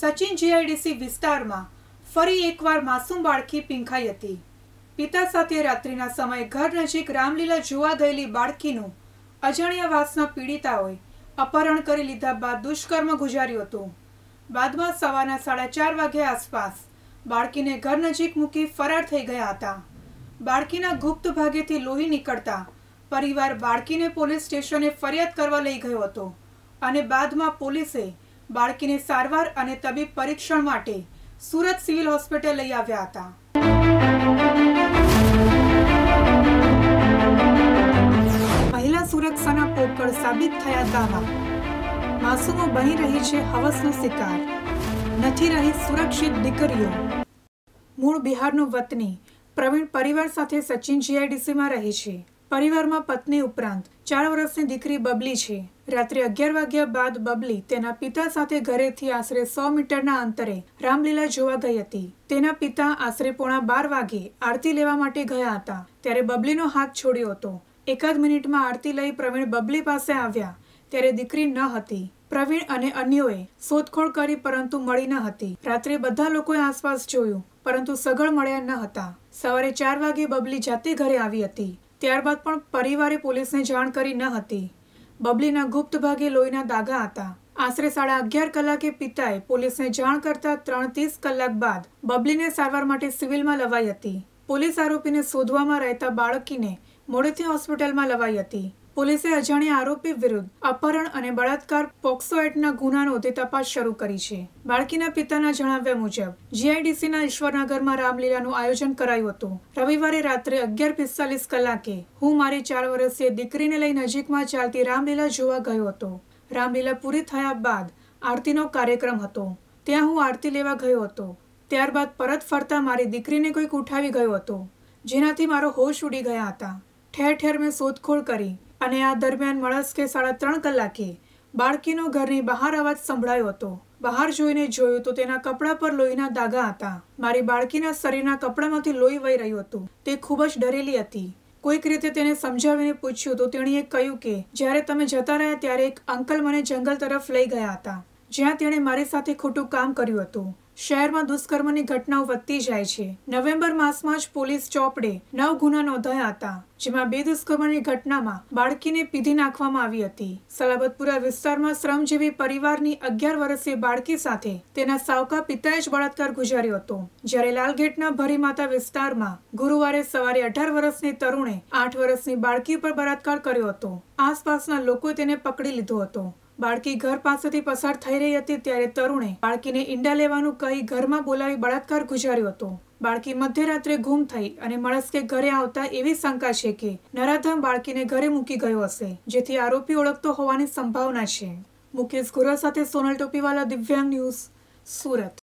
Sachin GIDC વિસ્તારમાં ફરી એકવાર માસૂમ બાળકી પીંખાઈ હતી પિતા સાથે રાત્રિના સમયે ઘર નજીક રામલીલા જોવા ગયેલી બાળકીનું અજાણ્યા વાસના પીડિતાઓએ અપહરણ કરી લીધા બાદ દુષ્કર્મ ગુજાર્યું હતું બાદમાં સવારના સાડા ચાર વાગ્યા આસપાસ બાળકીને ઘર નજીક મૂકી ફરાર થઈ ગયા હતા બાળકીના ગુપ્ત ભાગેથી લોહી નીકળતા પરિવાર બાળકીને પોલીસ સ્ટેશને ફરિયાદ કરવા લઈ ગયો હતો અને બાદમાં પોલીસે બાળકીને સારવાર અને તબીબ પરીક્ષણ માટે સુરત સિવિલ હોસ્પિટલ લઈ આવ્યા હતા મહિલા સુરક્ષાના પોકળ સાબિત થયા દાવા માસુમો બની રહી છે હવસનો શિકાર નથી રહી સુરક્ષિત દીકરીઓ મૂળ બિહારનું વતની પ્રવીણ પરિવાર સાથે સચિન જીઆઈડીસીમાં રહે છે પરિવારમાં પત્ની ઉપરાંત ચાર વર્ષની દીકરી બબલી છે રાત્રે અગિયાર વાગ્યા બાદ બબલી તેના પિતા સાથે ઘરેથી આશરે સો મીટરના અંતરે રામલીલા જોવા ગઈ હતી તેના પિતા આશરે પોણા બાર વાગે આરતી લેવા માટે ગયા હતા ત્યારે બબલીનો હાથ છોડ્યો હતો એકાદ મિનિટમાં આરતી લઈ પ્રવીણ બબલી પાસે આવ્યા ત્યારે દીકરી ન હતી પ્રવીણ અને અન્યોએ શોધખોળ કરી પરંતુ મળી ન હતી રાત્રે બધા લોકોએ આસપાસ જોયું પરંતુ સગળ મળ્યા ન હતા સવારે ચાર વાગે બબલી જાતે ઘરે આવી હતી ત્યારબાદ પણ પરિવારે પોલીસને જાણ કરી ન હતી બબલીના ગુપ્ત ભાગે લોહીના દાગા હતા આશરે સાડા અગિયાર કલાકે પિતાએ પોલીસને જાણ કરતા ત્રણ ત્રીસ કલાક બાદ બબલીને સારવાર માટે સિવિલમાં લવાઈ હતી પોલીસ આરોપીને શોધવામાં રહેતા બાળકીને મોડેથી હોસ્પિટલમાં લવાઈ હતી પોલીસે અજાણ્યા આરોપી વિરુદ્ધ અપહરણ અને બળાત્કાર પોક્સો એટના ગુના નોંધી તપાસ શરૂ કરી છે બાળકીના પિતાના જણાવ્યા મુજબ જીઆઈડીસીના ઈશ્વરનગરમાં રામલીલાનું આયોજન કરાયું હતું રવિવારે રાત્રે અગિયાર પિસ્તાલીસ કલાકે હું મારી ચાર વર્ષીય દીકરીને લઈ નજીકમાં ચાલતી રામલીલા જોવા ગયો હતો રામલીલા પૂરી થયા બાદ આરતીનો કાર્યક્રમ હતો ત્યાં હું આરતી લેવા ગયો હતો ત્યારબાદ પરત ફરતા મારી દીકરીને કોઈક ઉઠાવી ગયો હતો જેનાથી મારો હોશ ઉડી ગયા હતા ઠેર ઠેર મેં શોધખોળ કરી અને આ દરમિયાન મળસ્કે સાડા ત્રણ કલાકે બાળકીનો ઘરની બહાર અવાજ સંભળાયો હતો બહાર જોઈને જોયું તો તેના કપડા પર લોહીના દાગા હતા મારી બાળકીના શરીરના કપડામાંથી લોહી વહી રહ્યું હતું તે ખૂબ જ ડરેલી હતી કોઈક રીતે તેને સમજાવીને પૂછ્યું તો તેણીએ કહ્યું કે જ્યારે તમે જતા રહ્યા ત્યારે એક અંકલ મને જંગલ તરફ લઈ ગયા હતા જ્યાં તેણે મારી સાથે ખોટું કામ કર્યું હતું શહેરમાં દુષ્કર્મની ઘટનાઓ વધતી જાય છે નવેમ્બર માસમાં જ પોલીસ ચોપડે નવ ગુના નોંધાયા હતા જેમાં બે દુષ્કર્મની ઘટનામાં બાળકીને પીધી નાખવામાં આવી હતી સલાબતપુરા વિસ્તારમાં શ્રમજીવી પરિવારની અગિયાર વર્ષીય બાળકી સાથે તેના સાવકા પિતાએ જ બળાત્કાર ગુજાર્યો હતો જ્યારે લાલગેટના ભરીમાતા વિસ્તારમાં ગુરુવારે સવારે અઢાર વર્ષની તરુણે આઠ વર્ષની બાળકી પર બળાત્કાર કર્યો હતો આસપાસના લોકોએ તેને પકડી લીધો હતો બાળકી ઘર પાસેથી પસાર થઈ રહી હતી ત્યારે તરુણે બાળકીને ઈંડા લેવાનું કહી ઘરમાં બોલાવી બળાત્કાર ગુજાર્યો હતો બાળકી મધ્યરાત્રે ગુમ થઈ અને મળસ્કે ઘરે આવતા એવી શંકા છે કે નરાધમ બાળકીને ઘરે મૂકી ગયો હશે જેથી આરોપી ઓળખતો હોવાની સંભાવના છે મુકેશ ગોરા સાથે સોનલ ટોપીવાલા દિવ્યાંગ ન્યૂઝ સુરત